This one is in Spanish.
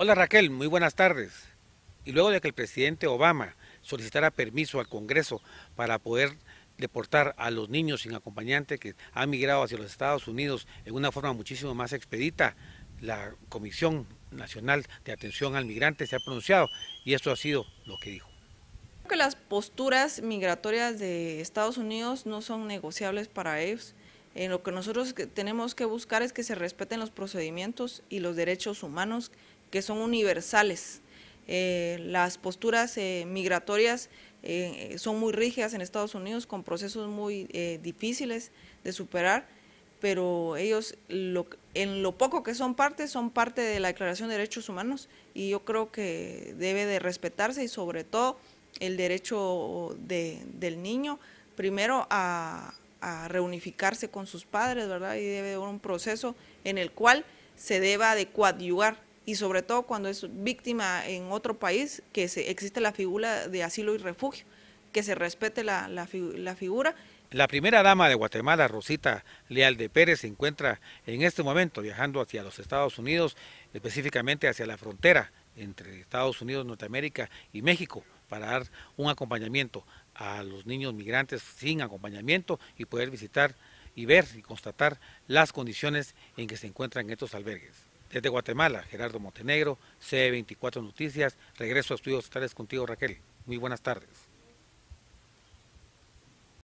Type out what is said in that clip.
Hola Raquel, muy buenas tardes. Y luego de que el presidente Obama solicitara permiso al Congreso para poder deportar a los niños sin acompañante que han migrado hacia los Estados Unidos en una forma muchísimo más expedita, la Comisión Nacional de Atención al Migrante se ha pronunciado y esto ha sido lo que dijo. Creo que las posturas migratorias de Estados Unidos no son negociables para ellos. En eh, lo que nosotros tenemos que buscar es que se respeten los procedimientos y los derechos humanos que son universales. Eh, las posturas eh, migratorias eh, son muy rígidas en Estados Unidos, con procesos muy difíciles de superar, pero ellos lo, en lo poco que son parte, son parte de la Declaración de Derechos Humanos y yo creo que debe de respetarse y sobre todo el derecho del niño, primero a, reunificarse con sus padres, ¿verdad? Y debe haber un proceso en el cual se deba de coadyuvar y sobre todo cuando es víctima en otro país, que se, existe la figura de asilo y refugio, que se respete la, figura. La primera dama de Guatemala, Rosita Leal de Pérez, se encuentra en este momento viajando hacia los Estados Unidos, específicamente hacia la frontera entre Estados Unidos, Norteamérica y México, para dar un acompañamiento a los niños migrantes sin acompañamiento y poder visitar y ver y constatar las condiciones en que se encuentran estos albergues. Desde Guatemala, Gerardo Montenegro, C24 Noticias. Regreso a Estudios Tales contigo, Raquel. Muy buenas tardes.